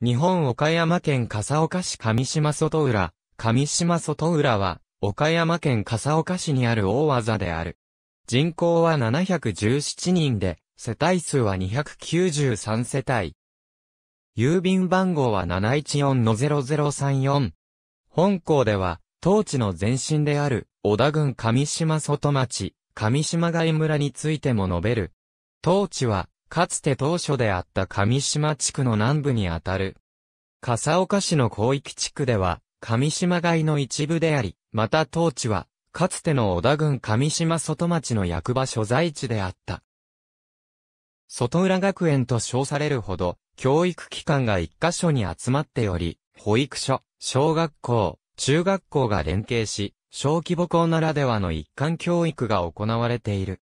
日本岡山県笠岡市上島外浦、上島外浦は、岡山県笠岡市にある大技である。人口は717人で、世帯数は293世帯。郵便番号は714-0034。本校では、当地の前身である、小田郡上島外町、上島貝村についても述べる。当地は、かつて当初であった上島地区の南部にあたる。笠岡市の広域地区では、上島街の一部であり、また当地は、かつての小田郡上島外町の役場所在地であった。外浦学園と称されるほど、教育機関が一箇所に集まっており、保育所、小学校、中学校が連携し、小規模校ならではの一貫教育が行われている。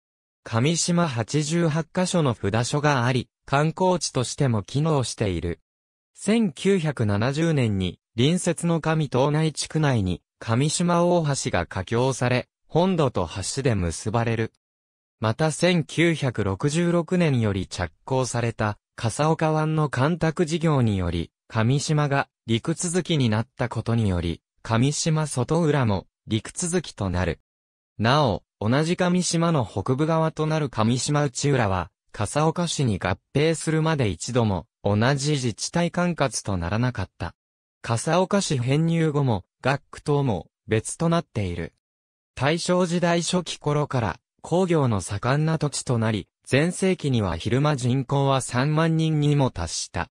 上島88カ所の札所があり、観光地としても機能している。1970年に、隣接の上東内地区内に、上島大橋が架橋され、本土と橋で結ばれる。また1966年より着工された、笠岡湾の干拓事業により、上島が陸続きになったことにより、上島外浦も陸続きとなる。なお、同じ上島の北部側となる上島内浦は、笠岡市に合併するまで一度も、同じ自治体管轄とならなかった。笠岡市編入後も、学区等も、別となっている。大正時代初期頃から、工業の盛んな土地となり、前世紀には昼間人口は3万人にも達した。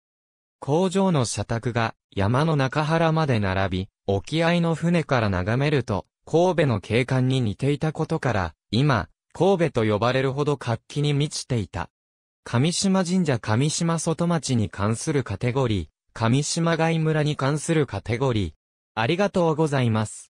工場の社宅が山の中原まで並び、沖合の船から眺めると神戸の景観に似ていたことから、今、神戸と呼ばれるほど活気に満ちていた。上島神社上島外町に関するカテゴリー、上島外村に関するカテゴリー。ありがとうございます。